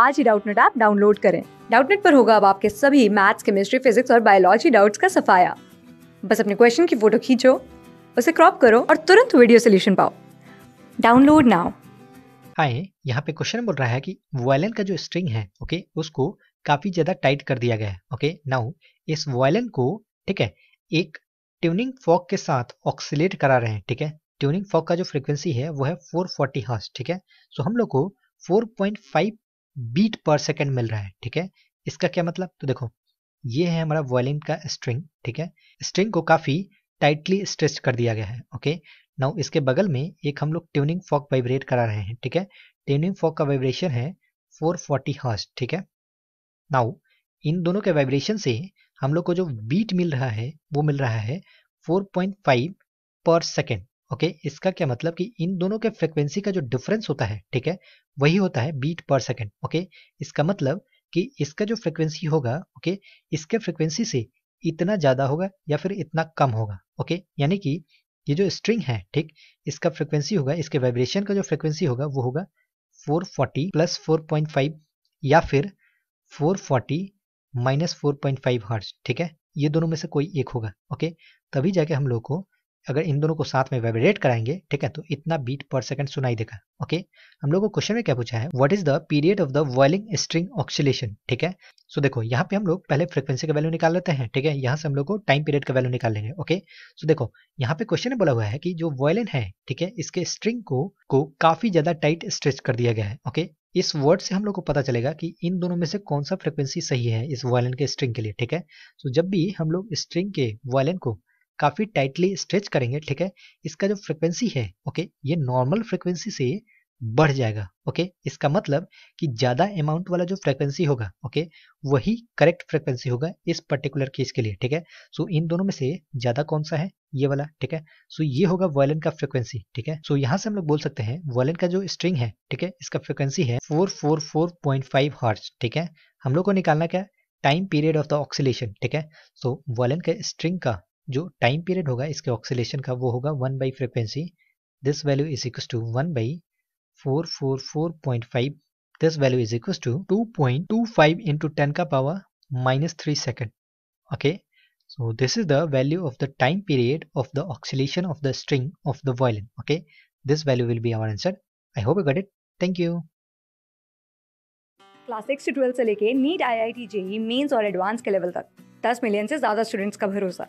आज ही Doubtnut app download करें डाउटनेट पर होगा अब आपके सभी मैथ्स केमिस्ट्री फिजिक्स और बायोलॉजी डाउट्स का सफाया बस अपने क्वेश्चन की फोटो खींचो उसे क्रॉप करो और तुरंत वीडियो सोल्यूशन पाओ डाउनलोड नाउ हाय यहाँ पे क्वेश्चन बोल रहा है कि वायलिन का जो स्ट्रिंग है ओके उसको काफी ज्यादा टाइट कर दिया गया है ओके नाउ इस वायलिन को ठीक है एक ट्यूनिंग फॉक के साथ ऑक्सीलेट करा रहे हैं ठीक है ट्यूनिंग फॉक का जो फ्रीक्वेंसी है वो है 440 हर्ट्ज ठीक है सो हम लोग को 4.5 पॉइंट बीट पर सेकेंड मिल रहा है ठीक है इसका क्या मतलब तो देखो ये है हमारा वॉयलिन का स्ट्रिंग ठीक है स्ट्रिंग को काफ़ी टाइटली स्ट्रेच कर दिया गया है ओके नाउ इसके बगल में एक हम लोग ट्यूनिंग फॉक वाइब्रेट करा रहे हैं ठीक है ट्यूनिंग फॉक का वाइब्रेशन है 440 फोर्टी हर्स्ट ठीक है नाउ इन दोनों के वाइब्रेशन से हम लोग को जो बीट मिल रहा है वो मिल रहा है 4.5 पर सेकेंड ओके okay, इसका क्या मतलब कि इन दोनों के फ्रिक्वेंसी का जो डिफरेंस होता है ठीक है वही होता है बीट पर सेकेंड ओके इसका मतलब कि इसका जो फ्रिक्वेंसी होगा ओके okay, इसके फ्रिक्वेंसी से इतना ज़्यादा होगा या फिर इतना कम होगा ओके okay, यानी कि ये जो स्ट्रिंग है ठीक इसका फ्रिक्वेंसी होगा इसके वाइब्रेशन का जो फ्रिक्वेंसी होगा वो होगा 440 प्लस फोर या फिर 440 माइनस 4.5 ठीक है ये दोनों में से कोई एक होगा ओके तभी जाके हम लोग को अगर इन दोनों को साथ में वाइब्रेट कराएंगे ठीक है तो इतना बीट पर सेकंड सुनाई देगा ओके हम लोग को क्वेश्चन में क्या पूछा है what is the period of the violin string oscillation ठीक है सो so, देखो यहाँ पे हम लोग पहले फ्रिक्वेंसी का वैल्यू निकाल लेते हैं ठीक है यहाँ से हम लोग को टाइम पीरियड का वैल्यू निकाल लेंगे ओके सो so, देखो यहाँ पे क्वेश्चन बोला हुआ है कि जो वॉयलिन है ठीक है इसके स्ट्रिंग को को काफी ज्यादा टाइट स्ट्रेच कर दिया गया है ओके इस वर्ड से हम लोग को पता चलेगा कि इन दोनों में से कौन सा फ्रिक्वेंसी सही है इस वॉयलिन के स्ट्रिंग के लिए ठीक है सो so, जब भी हम लोग स्ट्रिंग के वॉयलिन को काफ़ी टाइटली स्ट्रेच करेंगे ठीक है इसका जो फ्रिक्वेंसी है ओके ये नॉर्मल फ्रिक्वेंसी से बढ़ जाएगा ओके इसका मतलब कि ज़्यादा अमाउंट वाला जो फ्रिक्वेंसी होगा ओके वही करेक्ट फ्रिक्वेंसी होगा इस पर्टिकुलर केस के लिए ठीक है सो इन दोनों में से ज़्यादा कौन सा है ये वाला ठीक है सो ये होगा वॉयलिन का फ्रिक्वेंसी ठीक है सो यहाँ से हम लोग बोल सकते हैं वॉयलिन का जो स्ट्रिंग है ठीक है इसका फ्रिक्वेंसी है four four four point five hertz ठीक है हम लोग को निकालना क्या time period of the oscillation ठीक है सो वॉयलिन के स्ट्रिंग का जो टाइम पीरियड होगा इसके ऑक्सीलेशन का वो होगा one by frequency this value is equal to one by four four four point five this value is equal to two point two five into ten का power minus three second okay so this is the value of the time period of the oscillation of the string of the violin okay this value will be our answer I hope you got it thank you class six से twelfth से लेके NEET I I T JEE Mains और advance के level तक दस million से ज़्यादा students का भरोसा